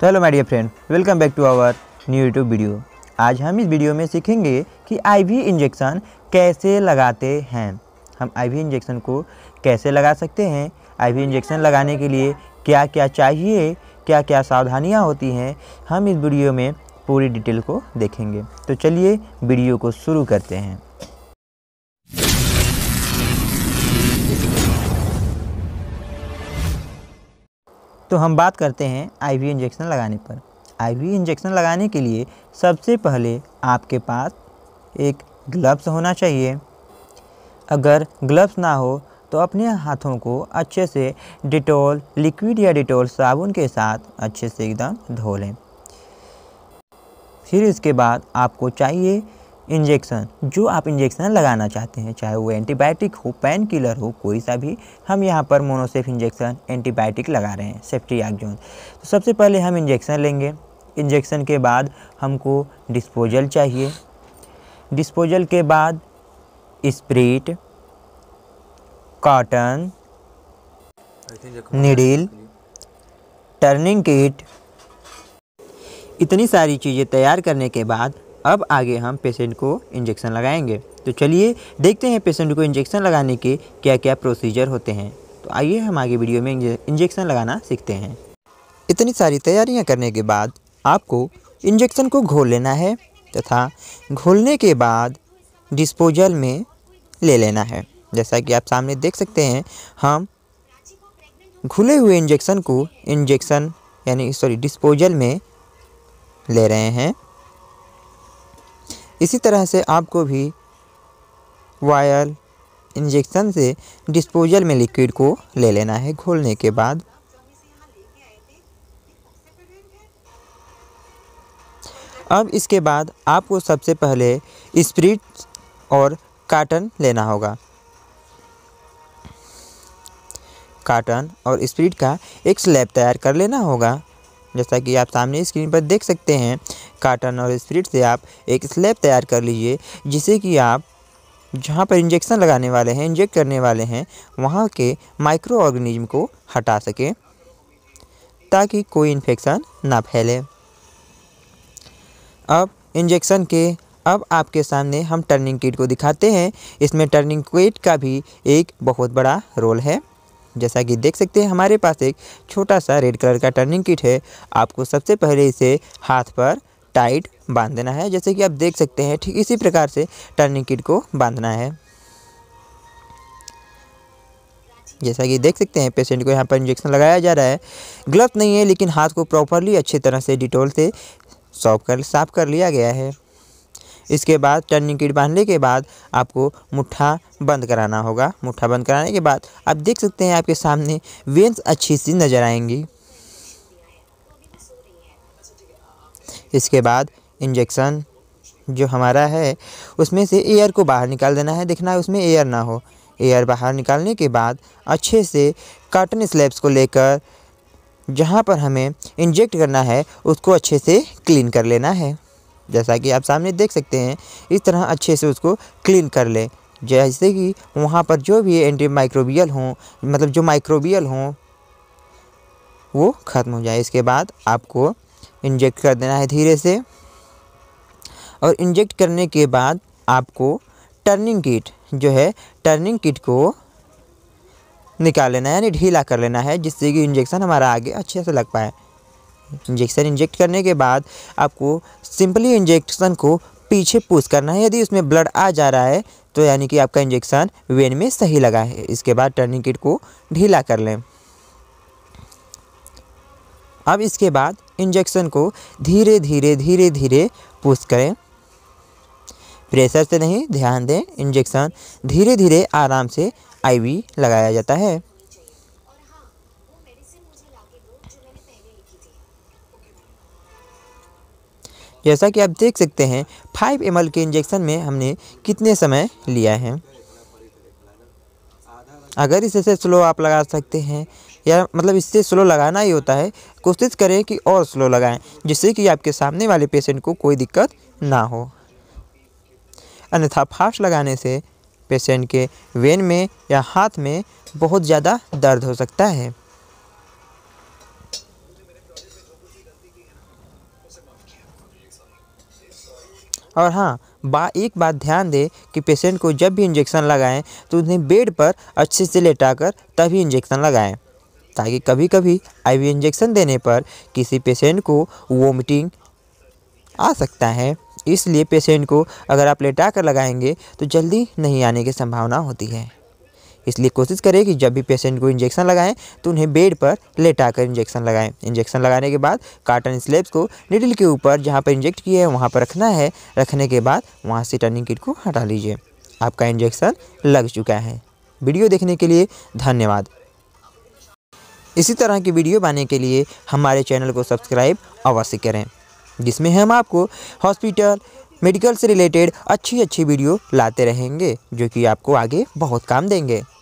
तो hello my dear friend welcome back to our new YouTube video आज हम इस वीडियो में सीखेंगे कि आईवी इंजेक्शन कैसे लगाते हैं हम आईवी इंजेक्शन को कैसे लगा सकते हैं आईवी इंजेक्शन लगाने के लिए क्या क्या चाहिए क्या क्या सावधानियाँ होती हैं हम इस वीडियो में पूरी डिटेल को देखेंगे तो चलिए वीडियो को शुरू करते हैं तो हम बात करते हैं आईवी इंजेक्शन लगाने पर आईवी इंजेक्शन लगाने के लिए सबसे पहले आपके पास एक ग्लव्स होना चाहिए अगर ग्लव्स ना हो तो अपने हाथों को अच्छे से डिटोल लिक्विड या डिटोल साबुन के साथ अच्छे से एकदम धो लें फिर इसके बाद आपको चाहिए इंजेक्शन जो आप इंजेक्शन लगाना चाहते हैं चाहे वो एंटीबायोटिक हो पेन किलर हो कोई सा भी हम यहाँ पर मोनोसेफ इंजेक्शन एंटीबायोटिक लगा रहे हैं सेफ्टी एक्जोन तो सबसे पहले हम इंजेक्शन लेंगे इंजेक्शन के बाद हमको डिस्पोजल चाहिए डिस्पोजल के बाद spirit cotton needle turning kit इतनी सारी चीज़ें तैयार करने के बाद अब आगे हम पेशेंट को इंजेक्शन लगाएंगे तो चलिए देखते हैं पेशेंट को इंजेक्शन लगाने के क्या क्या प्रोसीजर होते हैं तो आइए हम आगे वीडियो में इंजेक्शन लगाना सीखते हैं इतनी सारी तैयारियां करने के बाद आपको इंजेक्शन को घोल लेना है तथा घोलने के बाद डिस्पोजल में ले लेना है जैसा कि आप सामने देख सकते हैं हम घुले हुए इंजेक्शन को इंजेक्शन यानी सॉरी डिस्पोजल में ले रहे हैं इसी तरह से आपको भी वायल इंजेक्शन से डिस्पोजल में लिक्विड को ले लेना है घोलने के बाद अब इसके बाद आपको सबसे पहले स्प्रिट और काटन लेना होगा काटन और स्प्रिट का एक स्लैब तैयार कर लेना होगा जैसा कि आप सामने स्क्रीन पर देख सकते हैं काटन और स्प्रिट से आप एक स्लैब तैयार कर लीजिए जिसे कि आप जहाँ पर इंजेक्शन लगाने वाले हैं इंजेक्ट करने वाले हैं वहाँ के माइक्रो ऑर्गेनिज्म को हटा सकें ताकि कोई इन्फेक्शन ना फैले अब इंजेक्शन के अब आपके सामने हम टर्निंग किट को दिखाते हैं इसमें टर्निंग किट का भी एक बहुत बड़ा रोल है जैसा कि देख सकते हैं हमारे पास एक छोटा सा रेड कलर का टर्निंग किट है आपको सबसे पहले इसे हाथ पर टाइट बांध देना है जैसे कि आप देख सकते हैं ठीक इसी प्रकार से टर्निंग किट को बांधना है जैसा कि देख सकते हैं पेशेंट को यहाँ पर इंजेक्शन लगाया जा रहा है ग्लव्स नहीं है लेकिन हाथ को प्रॉपरली अच्छी तरह से डिटोल से सॉफ कर साफ कर लिया गया है इसके बाद टर्निंग किट बांधने के बाद आपको मुट्ठा बंद कराना होगा मुट्ठा बंद कराने के बाद आप देख सकते हैं आपके सामने वेंस अच्छी सी नज़र आएंगी इसके बाद इंजेक्शन जो हमारा है उसमें से एयर को बाहर निकाल देना है देखना है उसमें एयर ना हो एयर बाहर निकालने के बाद अच्छे से काटन स्लैब्स को लेकर जहाँ पर हमें इंजेक्ट करना है उसको अच्छे से क्लीन कर लेना है जैसा कि आप सामने देख सकते हैं इस तरह अच्छे से उसको क्लीन कर लें जैसे कि वहाँ पर जो भी एंटी माइक्रोबियल हों मतलब जो माइक्रोबियल हों वो ख़त्म हो जाए इसके बाद आपको इंजेक्ट कर देना है धीरे से और इंजेक्ट करने के बाद आपको टर्निंग किट जो है टर्निंग किट को निकाल लेना है यानी ढीला कर लेना है जिससे कि इंजेक्शन हमारा आगे अच्छे से लग पाए इंजेक्शन इंजेक्ट करने के बाद आपको सिंपली इंजेक्शन को पीछे पुश करना है यदि उसमें ब्लड आ जा रहा है तो यानी कि आपका इंजेक्शन वेन में सही लगा है इसके बाद टर्निंग किट को ढीला कर लें अब इसके बाद इंजेक्शन को धीरे धीरे धीरे धीरे पुश करें प्रेशर से नहीं ध्यान दें इंजेक्शन धीरे धीरे आराम से आईवी लगाया जाता है जैसा कि आप देख सकते हैं 5 एम के इंजेक्शन में हमने कितने समय लिया है अगर इससे स्लो आप लगा सकते हैं या मतलब इससे स्लो लगाना ही होता है कोशिश करें कि और स्लो लगाएं जिससे कि आपके सामने वाले पेशेंट को कोई दिक्कत ना हो अन्यथा फास्ट लगाने से पेशेंट के वेन में या हाथ में बहुत ज़्यादा दर्द हो सकता है और हाँ बा एक बात ध्यान दें कि पेशेंट को जब भी इंजेक्शन लगाएं तो उन्हें बेड पर अच्छे से लेटाकर तभी इंजेक्शन लगाएं ताकि कभी कभी आईवी इंजेक्शन देने पर किसी पेशेंट को वोमिटिंग आ सकता है इसलिए पेशेंट को अगर आप लेटा कर लगाएंगे तो जल्दी नहीं आने की संभावना होती है इसलिए कोशिश करें कि जब भी पेशेंट को इंजेक्शन लगाएं तो उन्हें बेड पर लेटा कर इंजेक्शन लगाएं इंजेक्शन लगाने के बाद कार्टन स्लेब्स को निडल के ऊपर जहां पर इंजेक्ट किया है वहां पर रखना है रखने के बाद वहां से टर्निंग किट को हटा लीजिए आपका इंजेक्शन लग चुका है वीडियो देखने के लिए धन्यवाद इसी तरह की वीडियो बनाने के लिए हमारे चैनल को सब्सक्राइब अवश्य करें जिसमें हम आपको हॉस्पिटल मेडिकल से रिलेटेड अच्छी अच्छी वीडियो लाते रहेंगे जो कि आपको आगे बहुत काम देंगे